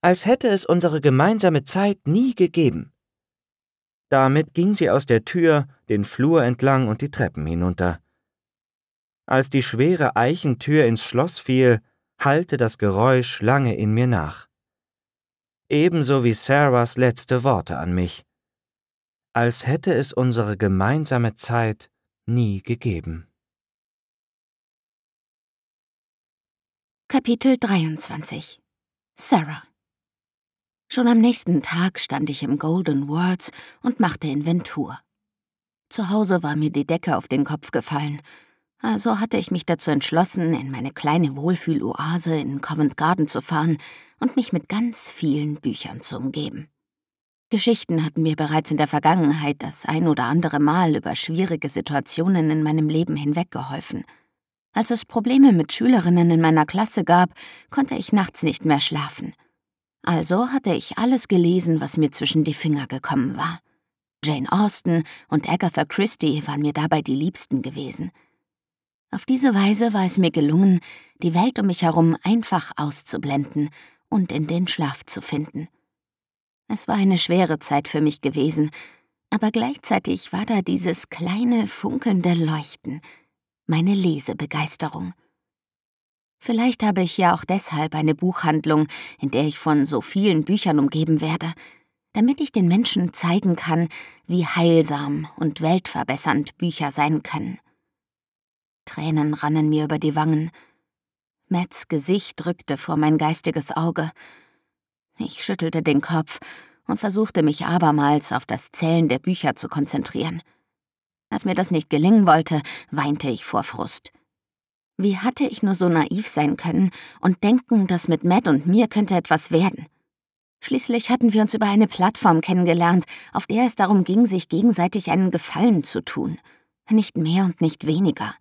als hätte es unsere gemeinsame Zeit nie gegeben. Damit ging sie aus der Tür, den Flur entlang und die Treppen hinunter. Als die schwere Eichentür ins Schloss fiel, hallte das Geräusch lange in mir nach. Ebenso wie Sarahs letzte Worte an mich. Als hätte es unsere gemeinsame Zeit nie gegeben. Kapitel 23 Sarah Schon am nächsten Tag stand ich im Golden Words und machte Inventur. Zu Hause war mir die Decke auf den Kopf gefallen, also hatte ich mich dazu entschlossen, in meine kleine Wohlfühloase in Covent Garden zu fahren und mich mit ganz vielen Büchern zu umgeben. Geschichten hatten mir bereits in der Vergangenheit das ein oder andere Mal über schwierige Situationen in meinem Leben hinweggeholfen. Als es Probleme mit Schülerinnen in meiner Klasse gab, konnte ich nachts nicht mehr schlafen. Also hatte ich alles gelesen, was mir zwischen die Finger gekommen war. Jane Austen und Agatha Christie waren mir dabei die Liebsten gewesen. Auf diese Weise war es mir gelungen, die Welt um mich herum einfach auszublenden und in den Schlaf zu finden. Es war eine schwere Zeit für mich gewesen, aber gleichzeitig war da dieses kleine, funkelnde Leuchten, meine Lesebegeisterung. Vielleicht habe ich ja auch deshalb eine Buchhandlung, in der ich von so vielen Büchern umgeben werde, damit ich den Menschen zeigen kann, wie heilsam und weltverbessernd Bücher sein können. Tränen rannen mir über die Wangen. Mats Gesicht rückte vor mein geistiges Auge. Ich schüttelte den Kopf und versuchte mich abermals auf das Zählen der Bücher zu konzentrieren. Als mir das nicht gelingen wollte, weinte ich vor Frust. Wie hatte ich nur so naiv sein können und denken, dass mit Matt und mir könnte etwas werden? Schließlich hatten wir uns über eine Plattform kennengelernt, auf der es darum ging, sich gegenseitig einen Gefallen zu tun. Nicht mehr und nicht weniger.